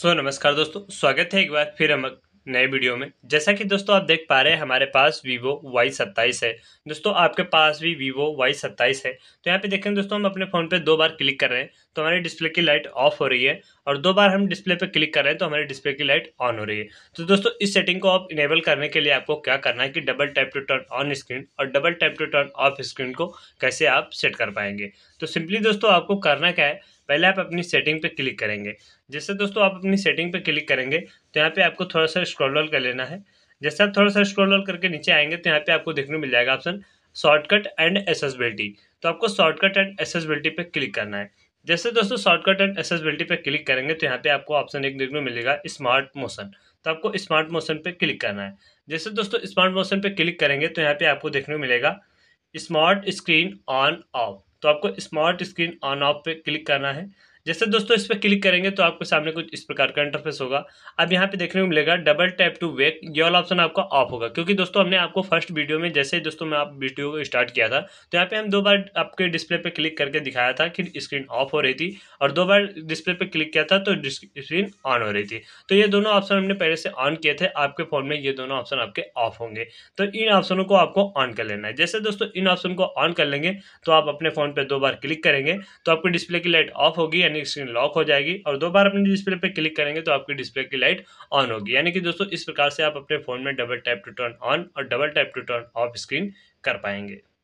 सो so, नमस्कार दोस्तों स्वागत है एक बार फिर हम नए वीडियो में जैसा कि दोस्तों आप देख पा रहे हैं हमारे पास वीवो वाई सत्ताईस है दोस्तों आपके पास भी वीवो वाई सत्ताईस है तो यहाँ पे देखें दोस्तों हम अपने फ़ोन पे दो बार क्लिक कर रहे हैं तो हमारे डिस्प्ले की लाइट ऑफ हो रही है और दो बार हम डिस्प्ले पे क्लिक कर रहे हैं तो हमारे डिस्प्ले की लाइट ऑन हो रही है तो दोस्तों इस सेटिंग को आप इनेबल करने के लिए आपको क्या करना है कि double tap to turn on screen और double tap to turn off screen को कैसे आप सेट कर पाएंगे तो सिंपली दोस्तों आपको करना क्या है पहले आप अपनी सेटिंग पे क्लिक करेंगे जैसे दोस्तों आप अपनी सेटिंग पे क्लिक करेंगे तो यहाँ पे आपको थोड़ा सा स्क्रॉल कर लेना है जैसे आप थोड़ा सा स्क्रॉल करके नीचे आएंगे तो यहाँ पे आपको देखने मिल जाएगा ऑप्शन शॉर्टकट एंड एसेसबिलिटी तो आपको शॉर्टकट एंड एसेसबिलिटी पर क्लिक करना है जैसे दोस्तों शॉर्टकट एंड एसेसबिलिटी पर क्लिक करेंगे तो यहाँ पे आपको ऑप्शन एक देखने मिलेगा स्मार्ट मोशन तो आपको स्मार्ट मोशन पर क्लिक करना है जैसे दोस्तों स्मार्ट मोशन पर क्लिक करेंगे तो यहाँ पे आपको देखने को मिलेगा स्मार्ट स्क्रीन ऑन ऑफ तो आपको स्मार्ट स्क्रीन ऑन ऑफ पे क्लिक करना है जैसे दोस्तों इस पर क्लिक करेंगे तो आपके सामने कुछ इस प्रकार का इंटरफेस होगा अब यहाँ पे देखने को मिलेगा डबल टैप टू वेक ये वाला ऑप्शन आपका ऑफ होगा क्योंकि दोस्तों हमने आपको फर्स्ट वीडियो में जैसे दोस्तों मैं आप वीडियो को स्टार्ट किया था तो यहाँ पे हम दो बार आपके डिस्प्ले पर क्लिक करके दिखाया था कि स्क्रीन ऑफ हो रही थी और दो बार डिस्प्ले पर क्लिक किया था तो स्क्रीन ऑन हो रही थी तो ये दोनों ऑप्शन हमने पहले से ऑन किए थे आपके फ़ोन में ये दोनों ऑप्शन आपके ऑफ होंगे तो इन ऑप्शनों को आपको ऑन कर लेना है जैसे दोस्तों इन ऑप्शन को ऑन कर लेंगे तो आप अपने फ़ोन पर दो बार क्लिक करेंगे तो आपकी डिस्प्ले की लाइट ऑफ होगी की स्क्रीन लॉक हो जाएगी और दो बार अपने डिस्प्ले पर क्लिक करेंगे तो आपकी डिस्प्ले की लाइट ऑन होगी यानी कि दोस्तों इस प्रकार से आप अपने फ़ोन में double tap to turn on और double tap to turn off screen कर पाएंगे